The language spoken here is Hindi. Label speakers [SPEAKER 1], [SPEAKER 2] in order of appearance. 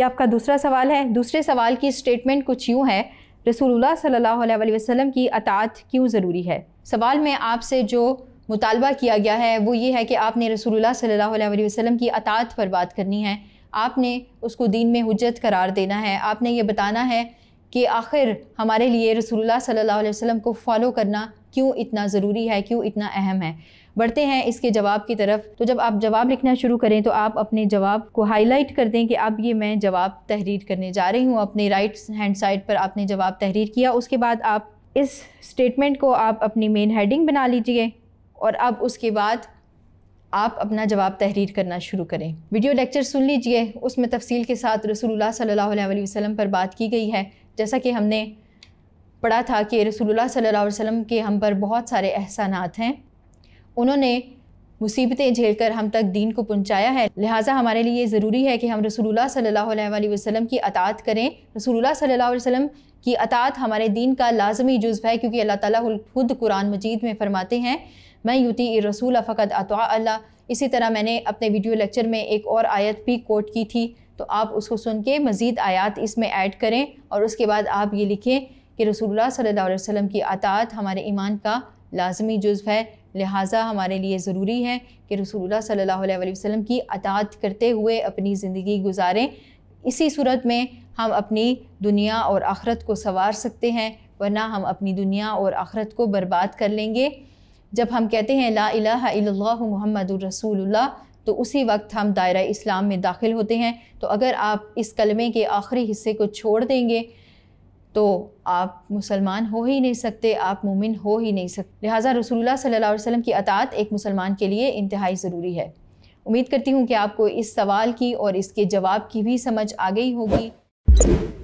[SPEAKER 1] यह आपका दूसरा सवाल है दूसरे सवाल की स्टेटमेंट कुछ यूँ है रसूलुल्लाह सल्लल्लाहु अलैहि वसल्लम की अतात क्यों ज़रूरी है सवाल में आपसे जो मुतालबा किया गया है वो ये है कि आपने रसूलुल्लाह सल्लल्लाहु अलैहि वसल्लम की अतात पर बात करनी है आपने उसको दीन में हजत करार देना है आपने ये बताना है कि आखिर हमारे लिए रसूलुल्लाह सल्लल्लाहु अलैहि वसल्लम को फॉलो करना क्यों इतना ज़रूरी है क्यों इतना अहम है बढ़ते हैं इसके जवाब की तरफ तो जब आप जवाब लिखना शुरू करें तो आप अपने जवाब को हाईलाइट कर दें कि अब ये मैं जवाब तहरीर करने जा रही हूँ अपने राइट हैंड साइड पर आपने जवाब तहरीर किया उसके बाद आप इस स्टेटमेंट को आप अपनी मेन हेडिंग बना लीजिए और अब उसके बाद आप अपना जवाब तहरीर करना शुरू करें वीडियो लेक्चर सुन लीजिए उसमें तफसील के साथ रसूलुल्लाह सल्लल्लाहु अलैहि वसल्लम पर बात की गई है जैसा कि हमने पढ़ा था कि रसूलुल्लाह सल्लल्लाहु अलैहि वसल्लम के हम पर बहुत सारे एहसानात हैं उन्होंने मुसीबतें झेलकर हम तक दीन को पहुंचाया है लिहाजा हमारे लिए ज़रूरी है कि हम रसूलुल्लाह सल्लल्लाहु अलैहि वसल्लम की अतात करें रसूलुल्लाह सल्लल्लाहु अलैहि वसल्लम की अतात हमारे दीन का लाजमी जुज़ है क्योंकि अल्लाह ताला खुद कुरान मजीद में फ़रमाते हैं मैं युती रसूल फ़कत अतवा अल्लाह इसी तरह मैंने अपने वीडियो लेक्चर में एक और आयत भी कोट की थी तो आप उसको सुन के मज़ीद आयात इसमें ऐड करें और उसके बाद आप ये लिखें कि रसूलुल्लाह सल्लल्लाहु अलैहि वसल्लम की अतात हमारे ईमान का लाजमी जुज़ है लिहाजा हमारे लिए ज़रूरी है कि रसूलुल्लाह सल्लल्लाहु अलैहि वसल्लम की अतात करते हुए अपनी ज़िंदगी गुजारें इसी सूरत में हम अपनी दुनिया और आखरत को संवार सकते हैं वरना हम अपनी दुनिया और आखरत को बर्बाद कर लेंगे जब हम कहते हैं ला इलाहा मोहम्मद रसूल तो उसी वक्त हम दायरा इस्लाम में दाखिल होते हैं तो अगर आप इस कलमे के आखिरी हिस्से को छोड़ देंगे तो आप मुसलमान हो ही नहीं सकते आप मुमिन हो ही नहीं सकते लिहाजा रसूलुल्लाह सल्लल्लाहु अलैहि वसल्लम की अतात एक मुसलमान के लिए इंतहाई ज़रूरी है उम्मीद करती हूँ कि आपको इस सवाल की और इसके जवाब की भी समझ आ गई होगी